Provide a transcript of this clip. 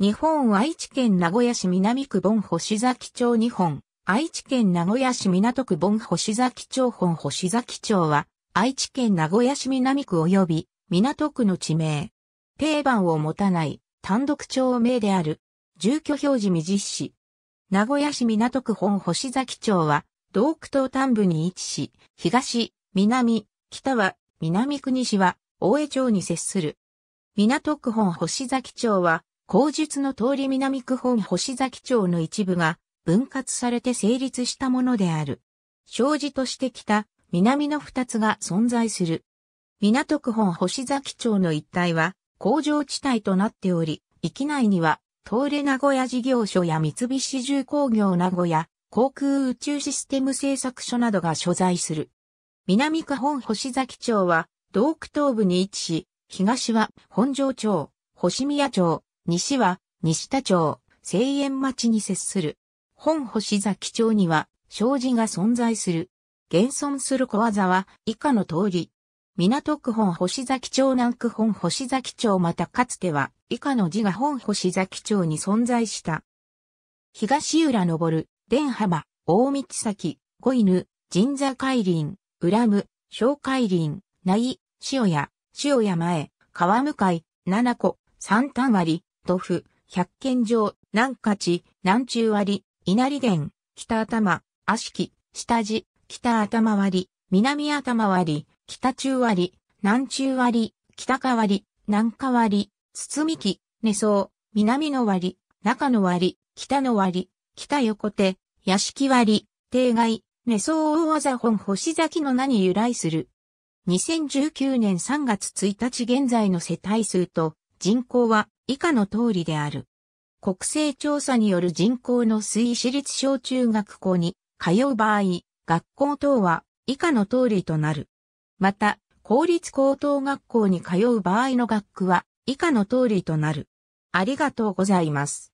日本愛知県名古屋市南区本星崎町日本、愛知県名古屋市港区本星崎町本星崎町は、愛知県名古屋市南区及び港区の地名。定番を持たない単独町名である。住居表示未実施。名古屋市港区本星崎町は、道区東端部に位置し、東、南、北は、南区西は、大江町に接する。港区本星崎町は、口述の通り南区本星崎町の一部が分割されて成立したものである。障子としてきた南の二つが存在する。港区本星崎町の一帯は工場地帯となっており、域内には、東レ名古屋事業所や三菱重工業名古屋、航空宇宙システム製作所などが所在する。南区本星崎町は、道区東部に位置し、東は本庄町、星宮町、西は、西田町、西園町に接する。本星崎町には、障子が存在する。現存する小技は、以下の通り。港区本星崎町南区本星崎町またかつては、以下の字が本星崎町に存在した。東浦昇、電浜、大道崎、小犬、神座海林、浦無、小海林、内、塩屋、塩屋前、川向かい、七子、三単割、土府、百軒城、南下地、南中割、稲荷殿、北頭、悪しき、下地、北頭割、南頭割、北中割、南中割、北川割、南川割、包木、根層、南の割、中の割、北の割、北横手、屋敷割、定外、根層大技本星崎の名に由来する。2019年3月1日現在の世帯数と人口は以下の通りである。国勢調査による人口の推移私立小中学校に通う場合、学校等は以下の通りとなる。また、公立高等学校に通う場合の学区は以下の通りとなる。ありがとうございます。